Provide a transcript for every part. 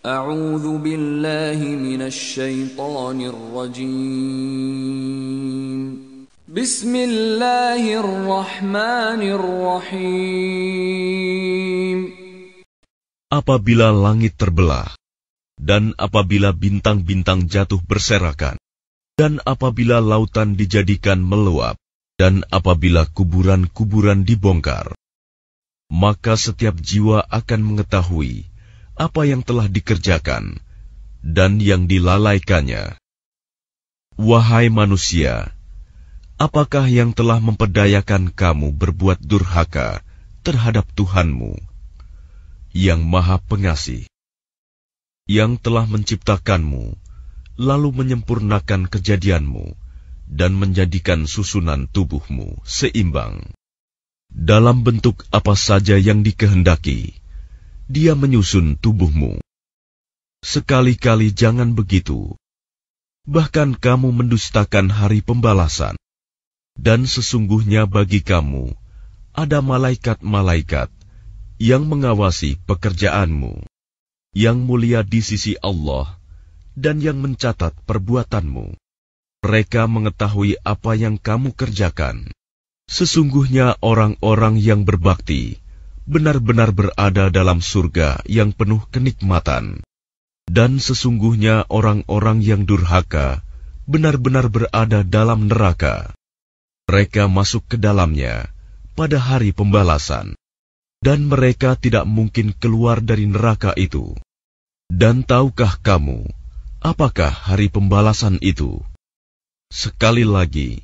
A'udzu billahi minasyaitonir rajim. Bismillahirrahmanirrahim. Apabila langit terbelah dan apabila bintang-bintang jatuh berserakan dan apabila lautan dijadikan meluap dan apabila kuburan-kuburan dibongkar maka setiap jiwa akan mengetahui apa yang telah dikerjakan dan yang dilalaikannya. Wahai manusia, apakah yang telah memperdayakan kamu berbuat durhaka terhadap Tuhanmu, yang Maha Pengasih, yang telah menciptakanmu, lalu menyempurnakan kejadianmu, dan menjadikan susunan tubuhmu seimbang dalam bentuk apa saja yang dikehendaki? dia menyusun tubuhmu. Sekali-kali jangan begitu. Bahkan kamu mendustakan hari pembalasan. Dan sesungguhnya bagi kamu, ada malaikat-malaikat yang mengawasi pekerjaanmu, yang mulia di sisi Allah, dan yang mencatat perbuatanmu. Mereka mengetahui apa yang kamu kerjakan. Sesungguhnya orang-orang yang berbakti, benar-benar berada dalam surga yang penuh kenikmatan. Dan sesungguhnya orang-orang yang durhaka benar-benar berada dalam neraka. Mereka masuk ke dalamnya pada hari pembalasan, dan mereka tidak mungkin keluar dari neraka itu. Dan tahukah kamu, apakah hari pembalasan itu? Sekali lagi,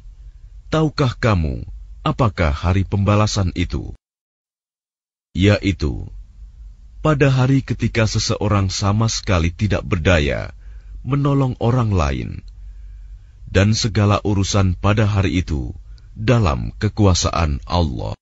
tahukah kamu, apakah hari pembalasan itu? yaitu pada hari ketika seseorang sama sekali tidak berdaya menolong orang lain, dan segala urusan pada hari itu dalam kekuasaan Allah.